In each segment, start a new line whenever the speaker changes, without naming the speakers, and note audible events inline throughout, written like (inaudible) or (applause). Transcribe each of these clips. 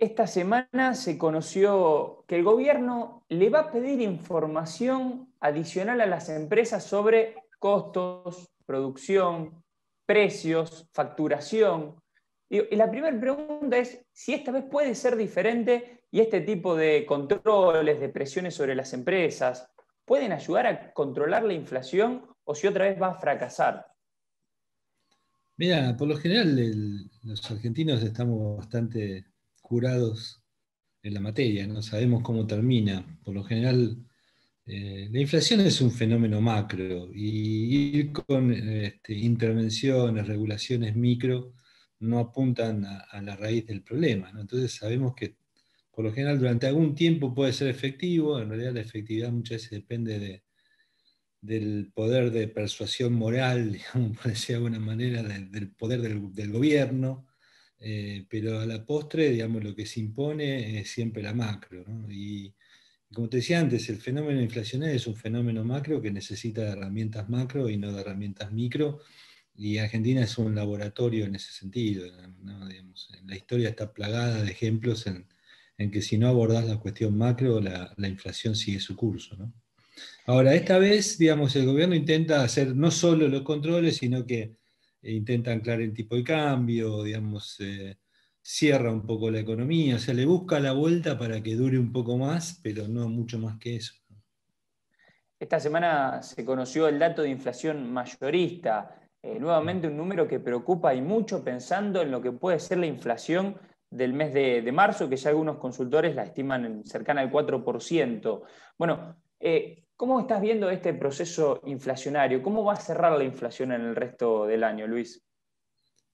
Esta semana se conoció que el gobierno le va a pedir información adicional a las empresas sobre costos, producción, precios, facturación. Y la primera pregunta es si esta vez puede ser diferente y este tipo de controles, de presiones sobre las empresas, pueden ayudar a controlar la inflación o si otra vez va a fracasar.
Mira, por lo general los argentinos estamos bastante curados en la materia, no sabemos cómo termina. Por lo general, eh, la inflación es un fenómeno macro y ir con este, intervenciones, regulaciones micro no apuntan a, la raíz del problema. Entonces sabemos que por lo general durante algún tiempo puede ser efectivo, en realidad la efectividad muchas veces depende del poder de persuasión moral, (laughs) digamos, por decir de alguna manera, del, poder del, del gobierno, eh, pero a la postre, digamos, lo que se impone es siempre la macro. ¿no? Y, como te decía antes, el fenómeno inflacionario es un fenómeno macro que necesita herramientas macro y no de herramientas micro. Y Argentina es un laboratorio en ese sentido. ¿no? Digamos, eh, la historia está plagada de ejemplos en, en, que si no abordás la cuestión macro, la, la inflación sigue su curso. ¿no? Ahora, esta vez, digamos, el gobierno intenta hacer no solo los controles, sino que e intenta anclar el tipo de cambio, digamos, eh, cierra un poco la economía, o sea, le busca la vuelta para que dure un poco más, pero no mucho más que eso.
Esta semana se conoció el dato de inflación mayorista, eh, nuevamente un número que preocupa y mucho pensando en lo que puede ser la inflación del mes de, marzo, que ya algunos consultores la estiman cercana al 4%. Bueno, eh, ¿Cómo estás viendo este proceso inflacionario? ¿Cómo va a cerrar la inflación en el resto del año, Luis?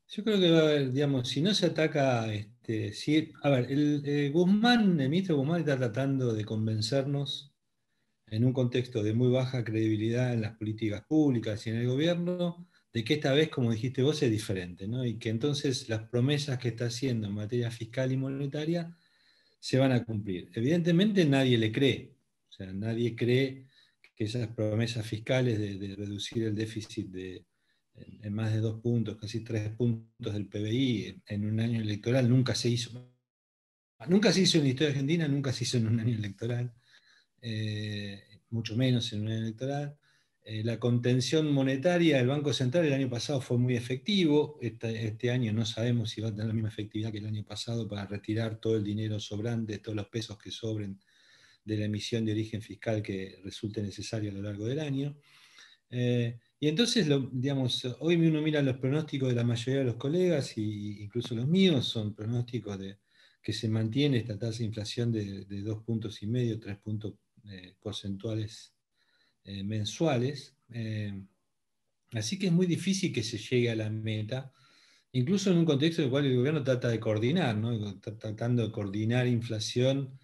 Yo creo que va a haber, digamos, si no se ataca, este, a ver, el, eh, Guzmán, el ministro Guzmán está tratando de convencernos en un contexto de muy baja credibilidad en las políticas públicas y en el gobierno, de que esta vez, como dijiste vos, es diferente, ¿no? Y que entonces las promesas que está haciendo en materia fiscal y monetaria se van a cumplir. Evidentemente nadie le cree, o sea, nadie cree que esas promesas fiscales de, reducir el déficit de, en, más de dos puntos, casi tres puntos del PBI en, un año electoral nunca se hizo. Nunca se hizo en la historia argentina, nunca se hizo en un año electoral, eh, mucho menos en un año electoral. Eh, la contención monetaria del Banco Central el año pasado fue muy efectivo. Este, este, año no sabemos si va a tener la misma efectividad que el año pasado para retirar todo el dinero sobrante, todos los pesos que sobren de la emisión de origen fiscal que resulte necesario a lo largo del año. Eh, y entonces, digamos, hoy uno mira los pronósticos de la mayoría de los colegas, e incluso los míos, son pronósticos de que se mantiene esta tasa de inflación de, de dos puntos y medio, tres puntos eh, porcentuales eh, mensuales. así que es muy difícil que se llegue a la meta, incluso en un contexto en el cual el gobierno trata de coordinar, ¿no? tratando de coordinar inflación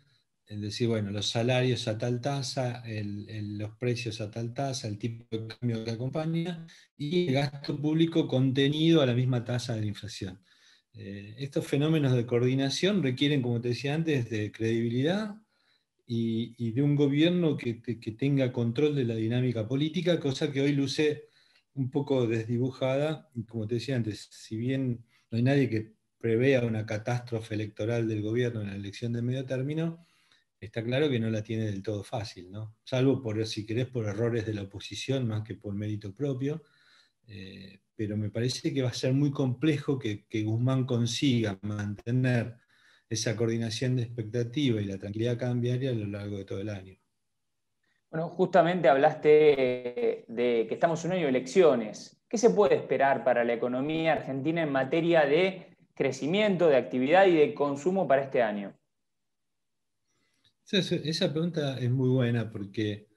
es decir, bueno, los salarios a tal tasa, los precios a tal tasa, el tipo de cambio que acompaña y el gasto público contenido a la misma tasa de la inflación. Eh, estos fenómenos de coordinación requieren, como te decía antes, de credibilidad y, de un gobierno que, que, tenga control de la dinámica política, cosa que hoy luce un poco desdibujada. Y como te decía antes, si bien no hay nadie que prevea una catástrofe electoral del gobierno en la elección de medio término, está claro que no la tiene del todo fácil, ¿no? Salvo por, si querés, por errores de la oposición más que por mérito propio. Eh, pero me parece que va a ser muy complejo que, que, Guzmán consiga mantener esa coordinación de expectativa y la tranquilidad cambiaria a lo largo de todo el año.
Bueno, justamente hablaste eh, de que estamos en un año de elecciones. ¿Qué se puede esperar para la economía argentina en materia de crecimiento, de actividad y de consumo para este año?
Esa pregunta es muy buena porque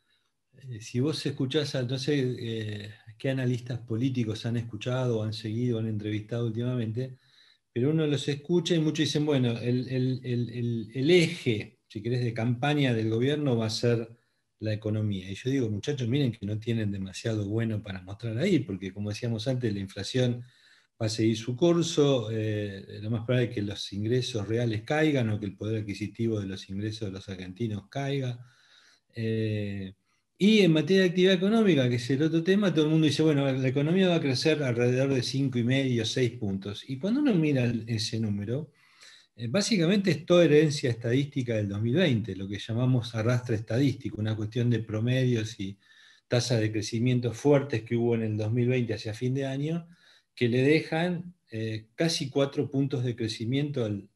eh, si vos escuchás, no sé eh, qué analistas políticos han escuchado, han seguido, han entrevistado últimamente, pero uno los escucha y muchos dicen, bueno, el, el eje, si querés, de campaña del gobierno va a ser la economía. Y yo digo, muchachos, miren que no tienen demasiado bueno para mostrar ahí, porque como decíamos antes, la inflación va a seguir su curso, eh, lo más probable es que los ingresos reales caigan o que el poder adquisitivo de los ingresos de los argentinos caiga. Eh, y en materia de actividad económica, que es el otro tema, todo el mundo dice, bueno, la economía va a crecer alrededor de 5,5 o 6 puntos. Y cuando uno mira ese número, eh, básicamente es toda herencia estadística del 2020, lo que llamamos arrastre estadístico, una cuestión de promedios y tasas de crecimiento fuertes que hubo en el 2020 hacia fin de año, que le dejan eh, casi cuatro puntos de crecimiento al,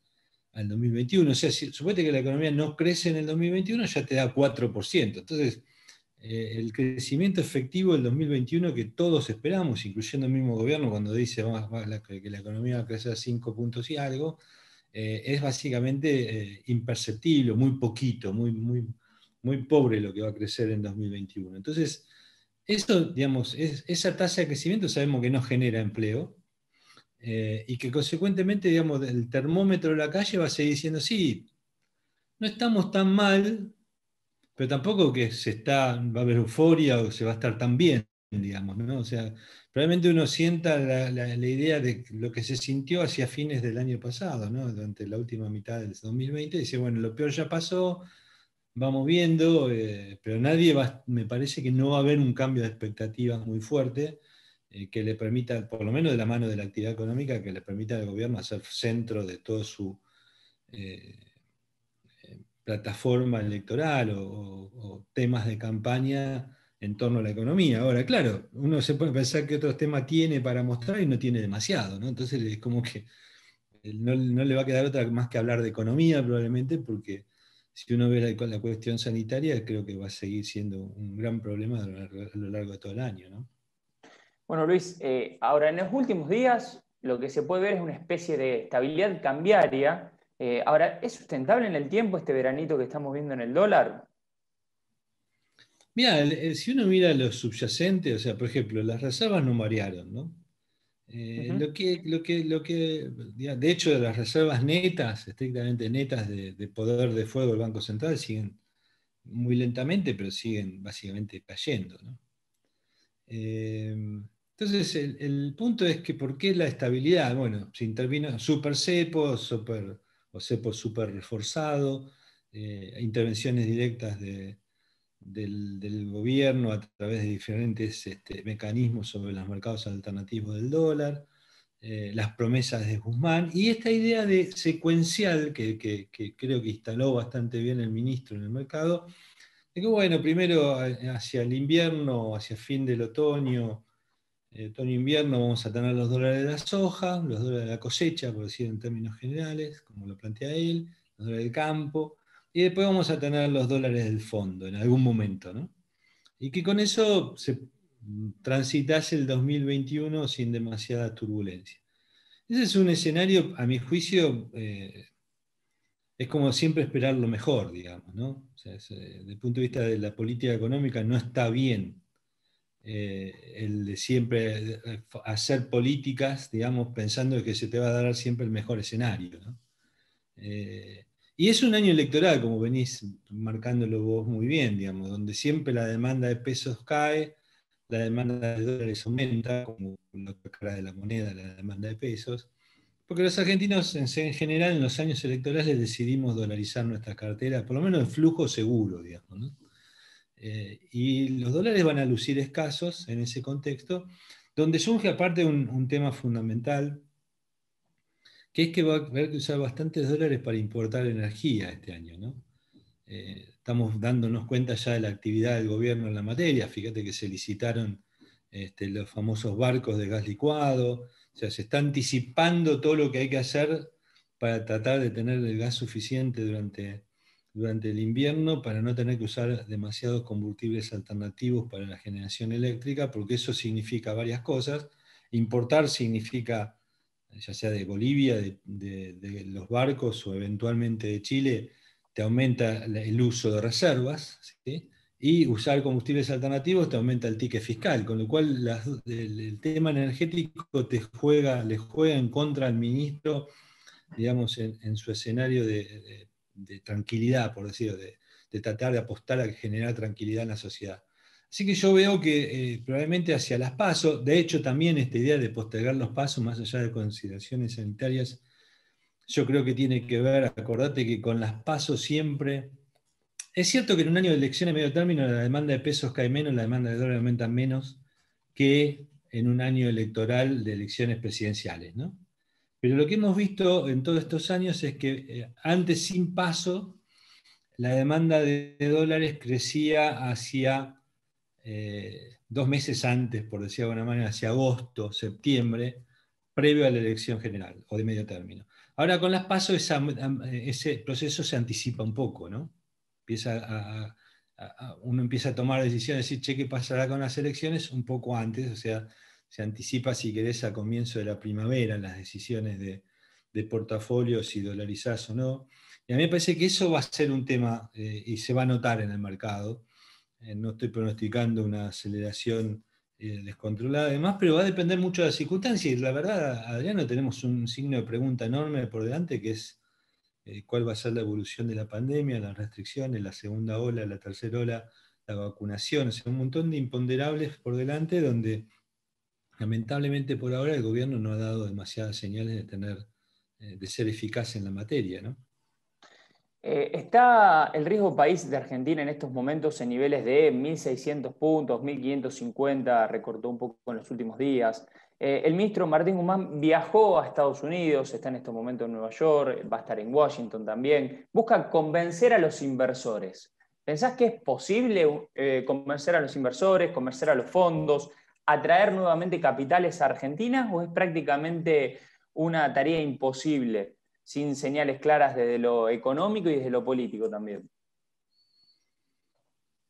al 2021. O sea, si, que la economía no crece en el 2021, ya te da 4%. Entonces, eh, el crecimiento efectivo del 2021 que todos esperamos, incluyendo el mismo gobierno cuando dice que la economía va a crecer a 5 puntos y algo, eh, es básicamente imperceptible, muy poquito, muy, muy, muy pobre lo que va a crecer en 2021. Entonces, eso, digamos, es, esa tasa de crecimiento sabemos que no genera empleo eh, y que consecuentemente, digamos, el termómetro de la calle va a seguir diciendo, sí, no estamos tan mal, pero tampoco que se está, va a haber euforia o se va a estar tan bien, digamos, ¿no? O sea, probablemente uno sienta la, idea de lo que se sintió hacia fines del año pasado, Durante la última mitad del 2020, y dice, bueno, lo peor ya pasó, vamos viendo, eh, pero nadie va, me parece que no va a haber un cambio de expectativas muy fuerte eh, que le permita, por lo menos de la mano de la actividad económica, que le permita al gobierno hacer centro de toda su eh, plataforma electoral o, temas de campaña en torno a la economía. Ahora, claro, uno se puede pensar que otros temas tiene para mostrar y no tiene demasiado, ¿no? Entonces es como que no, no le va a quedar otra más que hablar de economía probablemente porque si uno ve la, la, cuestión sanitaria, creo que va a seguir siendo un gran problema a lo largo de todo el año. ¿no?
Bueno, Luis, eh, ahora en los últimos días lo que se puede ver es una especie de estabilidad cambiaria. Eh, ahora, ¿es sustentable en el tiempo este veranito que estamos viendo en el dólar? Mira,
si uno mira los subyacentes, o sea, por ejemplo, las reservas no variaron, ¿no? Eh, lo que, lo que, lo que, de hecho, las reservas netas, estrictamente netas de, poder de fuego del Banco Central siguen muy lentamente, pero siguen básicamente cayendo. Eh, entonces, el, punto es que ¿por qué la estabilidad? Bueno, se intervino super cepo, super, o cepo super reforzado, eh, intervenciones directas de, del, gobierno a través de diferentes este, mecanismos sobre los mercados alternativos del dólar, eh, las promesas de Guzmán y esta idea de secuencial que, creo que instaló bastante bien el ministro en el mercado, de que bueno, primero eh, hacia el invierno, hacia fin del otoño, eh, otoño-invierno vamos a tener los dólares de la soja, los dólares de la cosecha, por decir en términos generales, como lo plantea él, los dólares del campo, y después vamos a tener los dólares del fondo en algún momento, ¿no? Y que con eso se transitase el 2021 sin demasiada turbulencia. Ese es un escenario, a mi juicio, eh, es como siempre esperar lo mejor, digamos, ¿no? Eh, desde el punto de vista de la política económica no está bien eh, el de siempre hacer políticas, digamos, pensando que se te va a dar siempre el mejor escenario, ¿no? Y es un año electoral, como venís marcándolo vos muy bien, digamos, donde siempre la demanda de pesos cae, la demanda de dólares aumenta, como la cara de la moneda, la demanda de pesos, porque los argentinos en, general en los años electorales decidimos dolarizar nuestras carteras, por lo menos el flujo seguro, eh, y los dólares van a lucir escasos en ese contexto, donde surge aparte un tema fundamental que es que va a haber que usar bastantes dólares para importar energía este año. Eh, estamos dándonos cuenta ya de la actividad del gobierno en la materia. Fíjate que se licitaron este, los famosos barcos de gas licuado. O sea, se está anticipando todo lo que hay que hacer para tratar de tener el gas suficiente durante, durante el invierno, para no tener que usar demasiados combustibles alternativos para la generación eléctrica, porque eso significa varias cosas. Importar significa ya sea de Bolivia, de, los barcos o eventualmente de Chile, te aumenta el uso de reservas, y usar combustibles alternativos te aumenta el ticket fiscal, con lo cual el, tema energético te juega, le juega en contra al ministro, digamos, en, su escenario de, tranquilidad, por decirlo, de, tratar de apostar a generar tranquilidad en la sociedad. Así que yo veo que eh, probablemente hacia las pasos, de hecho también esta idea de postergar los pasos más allá de consideraciones sanitarias, yo creo que tiene que ver, acordate que con las pasos siempre... Es cierto que en un año de elecciones a medio término la demanda de pesos cae menos, la demanda de dólares aumenta menos que en un año electoral de elecciones presidenciales, ¿no? Pero lo que hemos visto en todos estos años es que eh, antes sin paso, la demanda de dólares crecía hacia eh, dos meses antes, por decir de alguna manera, hacia agosto, septiembre, previo a la elección general o de medio término. Ahora con las pasos ese proceso se anticipa un poco, ¿no? Empieza uno empieza a tomar decisiones, decir, che, ¿qué pasará con las elecciones? Un poco antes, o sea, se anticipa, si querés, a comienzo de la primavera las decisiones de, de portafolio, si dolarizás o no. Y a mí me parece que eso va a ser un tema eh, y se va a notar en el mercado. Eh, no estoy pronosticando una aceleración eh, descontrolada además, pero va a depender mucho de las circunstancias. Y la verdad, Adriano, tenemos un signo de pregunta enorme por delante, que es eh, cuál va a ser la evolución de la pandemia, las restricciones, la segunda ola, la tercera ola, la vacunación, o sea, un montón de imponderables por delante donde lamentablemente por ahora el gobierno no ha dado demasiadas señales de tener, de ser eficaz en la materia, ¿no?
Eh, está el riesgo país de Argentina en estos momentos en niveles de 1.600 puntos, 1.550, recortó un poco en los últimos días. Eh, el ministro Martín Guzmán viajó a Estados Unidos, está en estos momentos en Nueva York, va a estar en Washington también. Busca convencer a los inversores. ¿Pensás que es posible eh, convencer a los inversores, convencer a los fondos, atraer nuevamente capitales a Argentina o es prácticamente una tarea imposible sin señales claras desde lo económico y desde lo político también.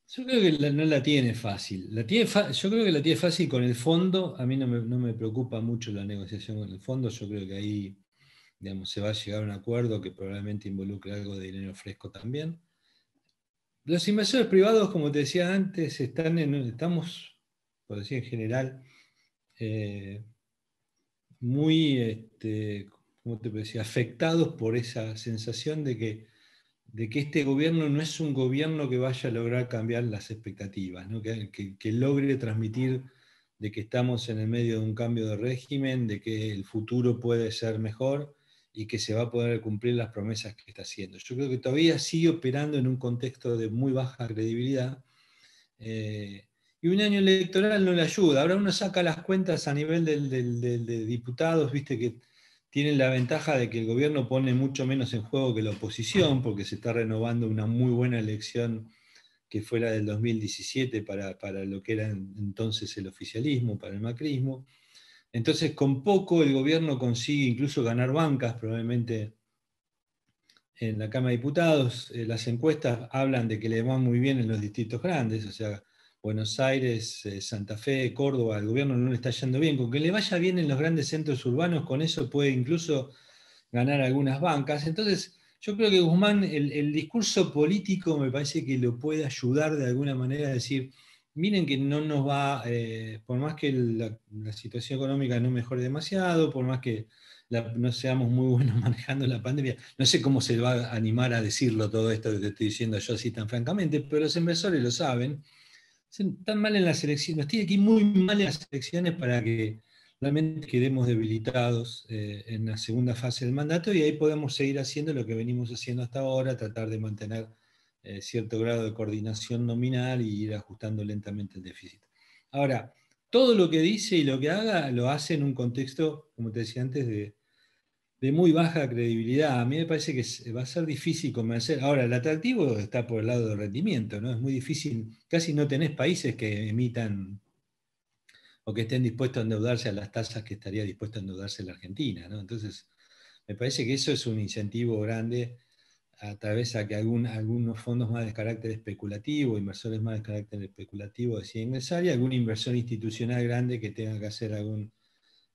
Yo creo que no la tiene fácil. La tiene yo creo que la tiene fácil con el fondo. A mí no me, preocupa mucho la negociación con el fondo. Yo creo que ahí digamos, se va a llegar a un acuerdo que probablemente involucre algo de dinero fresco también. Los inversores privados, como te decía antes, están en, estamos, por decir en general, eh, muy, este, afectados por esa sensación de que, de que este gobierno no es un gobierno que vaya a lograr cambiar las expectativas, que, logre transmitir de que estamos en el medio de un cambio de régimen, de que el futuro puede ser mejor y que se va a poder cumplir las promesas que está haciendo. Yo creo que todavía sigue operando en un contexto de muy baja credibilidad. Eh, y un año electoral no le ayuda. Ahora uno saca las cuentas a nivel de diputados, viste que tienen la ventaja de que el gobierno pone mucho menos en juego que la oposición, porque se está renovando una muy buena elección que fue la del 2017 para, lo que era entonces el oficialismo, para el macrismo. Entonces, con poco el gobierno consigue incluso ganar bancas, probablemente en la Cámara de Diputados. Eh, las encuestas hablan de que le van muy bien en los distritos grandes, o sea, Buenos Aires, eh, Santa Fe, Córdoba, el gobierno no le está yendo bien. Con que le vaya bien en los grandes centros urbanos, con eso puede incluso ganar algunas bancas. Entonces, yo creo que Guzmán, el, discurso político me parece que lo puede ayudar de alguna manera a decir, miren que no nos va, eh, por más que la, situación económica no mejore demasiado, por más que no seamos muy buenos (laughs) manejando la pandemia, no sé cómo se va a animar a decirlo todo esto que te estoy diciendo yo así tan francamente, pero los inversores lo saben están mal en las elecciones, estoy aquí muy mal en las elecciones para que realmente quedemos debilitados eh, en la segunda fase del mandato y ahí podemos seguir haciendo lo que venimos haciendo hasta ahora, tratar de mantener eh, cierto grado de coordinación nominal y ir ajustando lentamente el déficit. Ahora, todo lo que dice y lo que haga lo hace en un contexto, como te decía antes, de de muy baja credibilidad. A mí me parece que va a ser difícil convencer. Ahora, el atractivo está por el lado del rendimiento, ¿no? Es muy difícil, casi no tenés países que emitan o que estén dispuestos a endeudarse a las tasas que estaría dispuesto a endeudarse la Argentina, ¿no? Entonces, me parece que eso es un incentivo grande a través de que algún, algunos fondos más de carácter especulativo, inversores más de carácter especulativo deciden ingresar y algún inversor institucional grande que tenga que hacer algún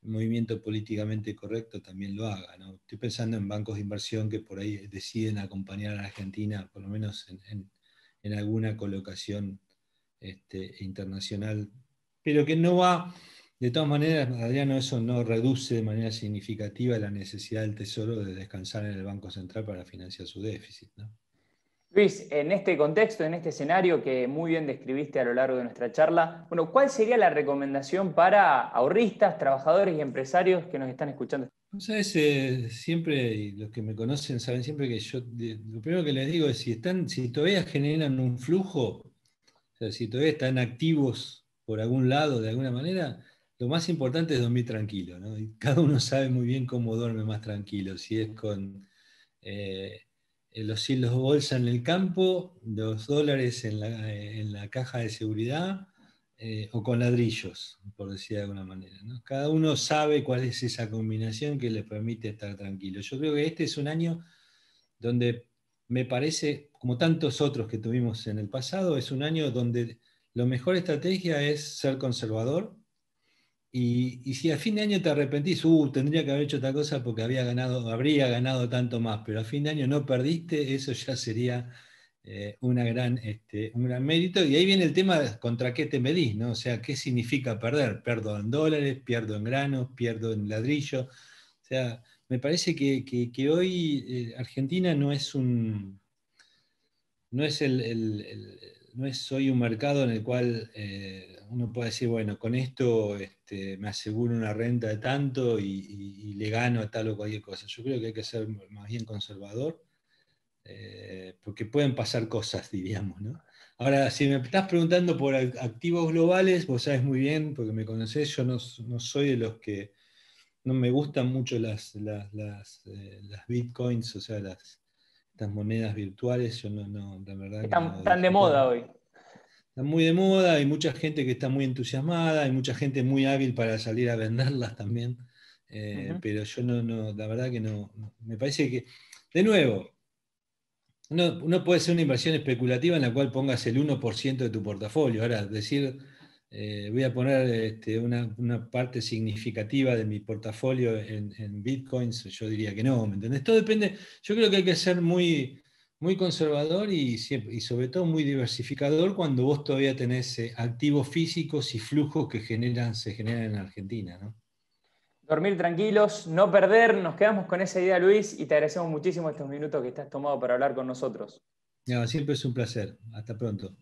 movimiento políticamente correcto también lo haga. ¿no? Estoy pensando en bancos de inversión que por ahí deciden acompañar a la Argentina, por lo menos en, alguna colocación este, internacional, pero que no va, de todas maneras, Adriano, eso no reduce de manera significativa la necesidad del Tesoro de descansar en el Banco Central para financiar su déficit.
¿no? Luis, en este contexto, en este escenario que muy bien describiste a lo largo de nuestra charla, bueno, ¿cuál sería la recomendación para ahorristas, trabajadores y empresarios que nos están escuchando?
Sabes, eh, siempre, los que me conocen saben siempre que yo, lo primero que les digo es si están, si todavía generan un flujo, si todavía están activos por algún lado, de alguna manera, lo más importante es dormir tranquilo, ¿no? Y cada uno sabe muy bien cómo duerme más tranquilo, si es con... Eh, eh, los hilos bolsa en el campo, los dólares en la, caja de seguridad eh, o con ladrillos, por decir de alguna manera. Cada uno sabe cuál es esa combinación que le permite estar tranquilo. Yo creo que este es un año donde me parece, como tantos otros que tuvimos en el pasado, es un año donde la mejor estrategia es ser conservador y, si a fin de año te arrepentís, uh, tendría que haber hecho otra cosa porque había ganado, habría ganado tanto más, pero a fin de año no perdiste, eso ya sería eh, una gran, este, un gran mérito. Y ahí viene el tema contra qué te medís, ¿no? O sea, ¿qué significa perder? Perdo en dólares, pierdo en granos, pierdo en ladrillo. O sea, me parece que, hoy eh, Argentina no es un. no es el no es un mercado en el cual eh, uno puede decir, bueno, con esto este, me aseguro una renta de tanto y, le gano a tal o cualquier cosa. Yo creo que hay que ser más bien conservador, eh, porque pueden pasar cosas, (laughs) diríamos, ¿no? Ahora, si me estás preguntando por activos globales, vos sabes muy bien, porque me conocés, yo no, soy de los que no me gustan mucho las, las eh, bitcoins, o sea, las, estas monedas virtuales, yo no, la verdad. Están,
de moda hoy.
Están muy de moda, hay mucha gente que está muy entusiasmada, hay mucha gente muy hábil para salir a venderlas también. Eh, pero yo no, no, la verdad que no, Me parece que, de nuevo, no puede ser una inversión especulativa en la cual pongas el 1% de tu portafolio. Ahora, decir eh, voy a poner este, una, parte significativa de mi portafolio en, bitcoins, yo diría que no, ¿me entendés? Todo depende, yo creo que hay que ser muy, muy conservador y, y sobre todo muy diversificador cuando vos todavía tenés eh, activos físicos y flujos que generan, se generan en Argentina,
Dormir tranquilos, no perder, nos quedamos con esa idea, Luis, y te agradecemos muchísimo estos minutos que estás tomado para hablar con nosotros. No, siempre es un placer. Hasta pronto.